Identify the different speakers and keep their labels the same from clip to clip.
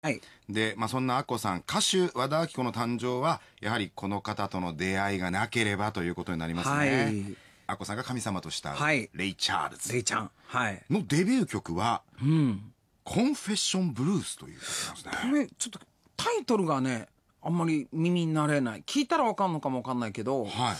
Speaker 1: はい、で、まあ、そんなアッコさん歌手和田アキ子の誕生はやはりこの方との出会いがなければということになりますね。はいアッコさんが神様とした、レイ・チャールズ。
Speaker 2: レイちゃん。はい。のデビュー曲は、うん。コンフェッション・ブルースという曲なんですね。これ、ちょっとタイトルがね、あんまり耳になれない。聞いたらわかんのかもわかんないけど、はい。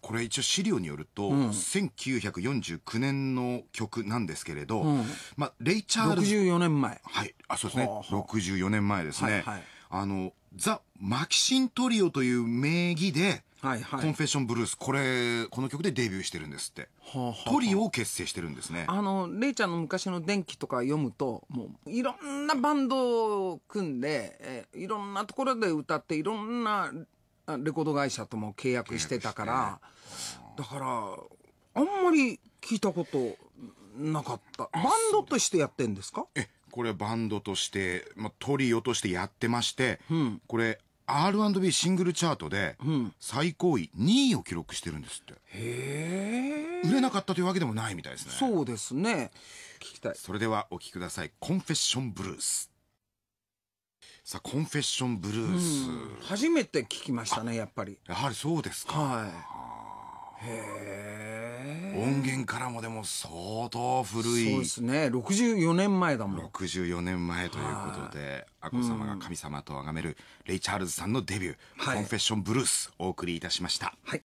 Speaker 1: これ一応資料によると、うん、1949年の曲なんですけれど、うん、まあ、レイ・チャールズ。64年前。はい。あ、そうですね。はあはあ、64年前ですね。はい、はい、あの、ザ・マキシントリオという名義で、はいはい、コンフェッションブルース、これ、この曲でデビューしてるんですって。はあはあ、トリオを結成してるんですね。
Speaker 2: あの、レイちゃんの昔の電気とか読むと、もう、いろんなバンドを組んで、えー、いろんなところで歌って、いろんなレコード会社とも契約してたから、だから、あんまり聞いたことなかった。バンドとしてやってんですかえ、これバン
Speaker 1: ドとして、まあ、トリオとしてやってまして、うん、これ、R&B シングルチャートで、最高位2位を記録してるんですって。へえ売れなかったというわけでもないみたいですね。そうですね。聞きたい。それではお聴きください。コンフェッションブルース。さあ、コンフェッションブルース、うん、初めて聞きましたね、やっぱり。やはりそうですか。はい。へえ。音源からもでも相当古い。そうですね。64年前だもん。64年前ということで、あこ様が神様と崇めるレイ・チャールズさんのデビュー、はい、コンフェッションブルース、お送りいたしました。はい。